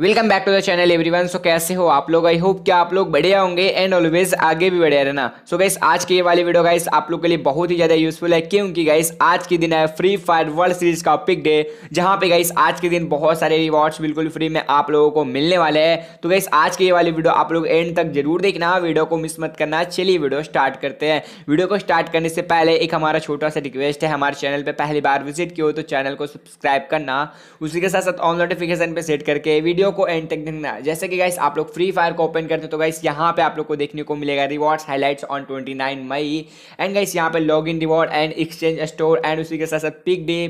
welcome back to the channel everyone so कैसे हो आप लोग आई होप क्या आप लोग बढ़िया होंगे एंड ऑलवेज आगे भी बढ़िया रहना सो गाइस आज की ये वाली वीडियो गाइस आप लोग के लिए बहुत ही ज़्यादा यूजफुल है क्योंकि गाइस आज के दिन है फ्री फायर वर्ल्ड सीरीज का पिक डे जहां पे गाइस आज के दिन बहुत सारे रिवॉर्ड्स बिल्कुल फ्री में आप लोगों को मिलने वाले है तो गाइस आज की ये वाली वीडियो आप लोग एंड तक जरूर देखना वीडियो को मिस मत करना चलिए वीडियो स्टार्ट करते हैं वीडियो को स्टार्ट करने से पहले एक हमारा छोटा सा रिक्वेस्ट है हमारे चैनल पर पहली बार विजिट किया हो तो चैनल को सब्सक्राइब करना उसी के साथ साथ ऑन नोटिफिकेशन पर सेट करके वीडियो वीडियो को एंड तक देखना जैसे कि गाइस आप लोग फ्री फायर को ओपन करते हैं तो गाइस यहाँ पे आप लोग को देखने को मिलेगा rewards highlights on 29 May and guys यहाँ पे log in reward and exchange store and उसी के साथ साथ pick day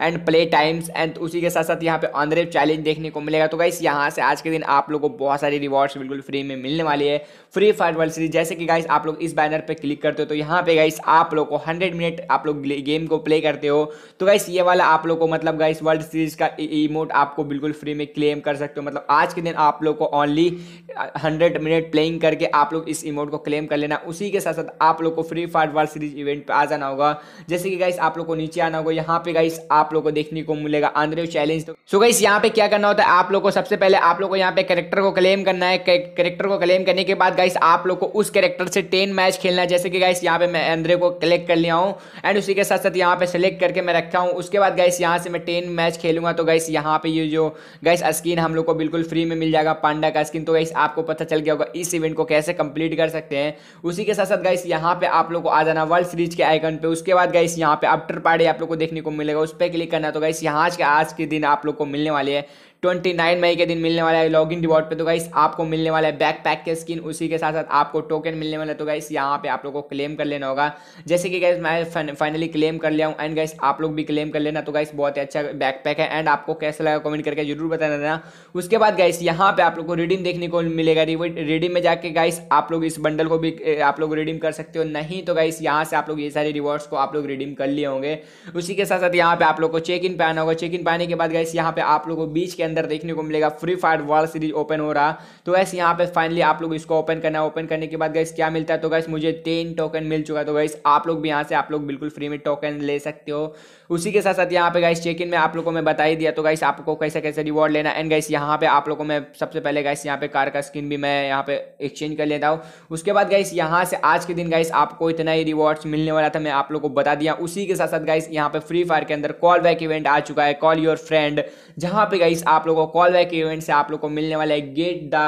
and play times and उसी के साथ साथ यहाँ पे ऑनरेप चैलेंज देखने को मिलेगा तो गाइस यहाँ से आज के दिन आप लोगों को बहुत सारी रिवॉर्ड्स बिल्कुल फ्री में मिलने वाली है फ्री फायर वर्ल्ड सीरीज जैसे कि गाइस आप लोग इस बैनर पे क्लिक करते हो तो यहाँ पे गाइस आप लोग को हंड्रेड मिनट आप लोग गेम को प्ले करते हो तो गाइस ये वाला आप लोग को मतलब गाइस वर्ल्ड सीरीज का इमोट आपको बिल्कुल फ्री में क्लेम कर सकते हो मतलब आज के दिन आप लोग को ऑनली हंड्रेड मिनट प्लेइंग करके आप लोग इस इमोट को क्लेम कर लेना उसी के साथ साथ आप लोग को Free Fire World Series event पर आ जाना होगा जैसे कि गाइस आप लोग को नीचे आना होगा यहाँ पे गाइस आप लोग को देखने को मिलेगा आंद्रेव चैलेंज तो सो गाइस यहाँ पे क्या करना होता है आप लोग को सबसे पहले आप लोग को यहाँ पे करेक्टर को क्लेम करना है करेक्टर को क्लेम करने के बाद गाइस आप लोग को उस करेक्टर से टेन मैच खेलना है जैसे कि गाइस यहाँ पे मैं आंद्रेव को कलेक्ट कर लिया हूँ एंड उसी के साथ साथ यहाँ पे सेलेक्ट करके मैं रखा हूँ उसके बाद गाइस यहाँ से मैं टेन मैच खेलूंगा तो गाइस यहाँ पे ये जो गाइस स्किन हम लोग को बिल्कुल फ्री में मिल जाएगा पांडा का स्किन तो गाइस आपको पता चल गया होगा इस इवेंट को कैसे कंप्लीट कर सकते हैं उसी के साथ साथ गाइस यहाँ पे आप लोग को आ जाना वर्ल्ड सीरीज के आइकन पे उसके बाद गाइस यहाँ पे आफ्टर पार्टी आप लोग को देखने को मिलेगा उस पर क्लिक करना तो गाइस यहाँ आज के आज के दिन आप लोग को मिलने वाली है ट्वेंटी नाइन मई के दिन मिलने वाला है लॉग इन रिवॉर्ड पे तो गाइस आपको मिलने वाला है बैक पैक के स्किन उसी के साथ साथ आपको टोकन मिलने वाला है तो गाइस यहाँ पे आप लोग को क्लेम कर लेना होगा जैसे कि गाइस मैं फाइनली क्लेम कर लिया हूँ एंड गाइस आप लोग भी क्लेम कर लेना तो गाइस बहुत ही अच्छा बैक पैक है एंड आपको कैसा लगा कमेंट करके जरूर बताना देना उसके बाद गाइस यहाँ पे आप लोग को रिडीम देखने को मिलेगा रिडीम में जाके गाइस आप लोग इस बंडल को भी आप लोग रिडीम कर सकते हो नहीं तो गाइस यहाँ से आप लोग ये सारे रिवॉर्ड्स को आप लोग रिडीम कर लिए होंगे उसी के साथ साथ यहाँ पे आप लोग को चेक इन पाना होगा चेक इन पाने के बाद गाइस यहाँ पे आप लोग को बीच के अंदर देखने को मिलेगा Free Fire World Series open हो रहा तो गैस यहाँ पे फाइनली आप लोग इसको ओपन करना है ओपन करने के बाद गैस क्या मिलता है तो गैस मुझे तीन टोकन मिल चुका है तो गैस आप लोग भी यहाँ से आप लोग बिल्कुल फ्री में टोकन ले सकते हो उसी के साथ साथ यहाँ पे गैस चेक इन में आप लोगों को मैं बताई दिया तो गैस आपको कैसे कैसे रिवॉर्ड लेना एंड गैस यहाँ पे आप लोग को मैं सबसे पहले गैस यहाँ पे कार का स्किन भी मैं यहाँ पे एक्सचेंज कर लेता हूँ उसके बाद गैस यहाँ से आज के दिन गैस आपको इतना ही रिवॉर्ड्स मिलने वाला था मैं आप लोग को बता दिया उसी के साथ साथ गैस यहाँ पे फ्री फायर के अंदर कॉल बैक इवेंट आ चुका है कॉल योर फ्रेंड जहाँ पे गाइस आप लोगों को कॉल बैक इवेंट से आप लोग को मिलने वाला है get the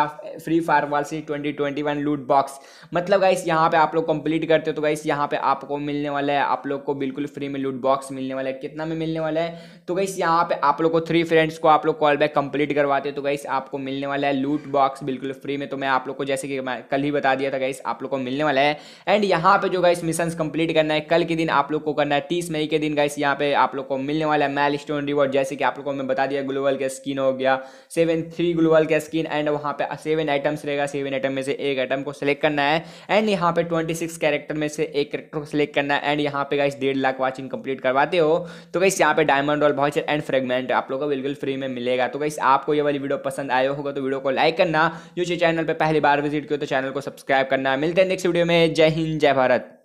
Free Fire wall C twenty twenty one loot box मतलब गाइस यहाँ पे आप लोग कंप्लीट करते हो तो गाइस यहाँ पे आपको मिलने वाला है आप लोग को बिल्कुल फ्री में लूट बॉक्स मिलने वाला है कितना में मिलने वाला है तो गाइस यहाँ पे आप लोग को थ्री फ्रेंड्स को आप लोग कॉल बैक कंप्लीट करवाते तो गाइस आपको मिलने वाला है लूट बॉक्स बिल्कुल फ्री में तो मैं आप लोग को जैसे कि कल ही बता दिया था गाइस आप लोग को मिलने वाला है एंड यहाँ पे जो गाइस मिशन कंप्लीट करना है कल के दिन आप लोग को करना है तीस मई के दिन गाइस यहाँ पे आप लोग को मिलने वाला है मैल स्टोन रिवॉर्ड जैसे कि आप लोग को मैं बता दिया ग्लोबल के स्किन स्किन हो गया सेवन थ्री ग्लोबल का स्किन एंड वहाँ पे सेवन आइटम्स रहेगा सेवन आइटम में से एक आइटम को सिलेक्ट करना है एंड यहाँ पे ट्वेंटी सिक्स कैरेक्टर में से एक करेक्टर को सिलेक्ट करना है एंड यहाँ पे गाइस डेढ़ लाख वॉचिंग कंप्लीट करवाते हो तो गाइस यहाँ पे डायमंड रॉल बहुत एंड फ्रेगमेंट आप लोगों को बिल्कुल फ्री में मिलेगा तो गाइस आपको ये वाली वीडियो पसंद आए होगा तो वीडियो को लाइक करना यूट्यूब चैनल पर पहली बार विजिट किया तो चैनल को सब्सक्राइब करना मिलते हैं नेक्स्ट वीडियो में जय हिंद जय भारत